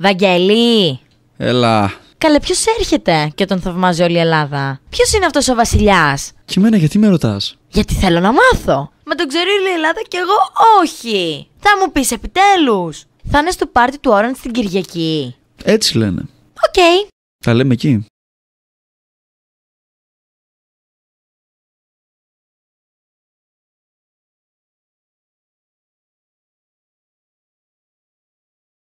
Βαγγέλη! Έλα. Καλέ, ποιος έρχεται και τον θαυμάζει όλη η Ελλάδα. Ποιος είναι αυτός ο βασιλιάς. Και εμένα γιατί με ρωτάς. Γιατί θέλω να μάθω. Μα τον ξέρει όλη η Ελλάδα και εγώ όχι. Θα μου πεις επιτέλους. Θα είναι στο πάρτι του Όραν στην Κυριακή. Έτσι λένε. Οκ. Θα λέμε εκεί.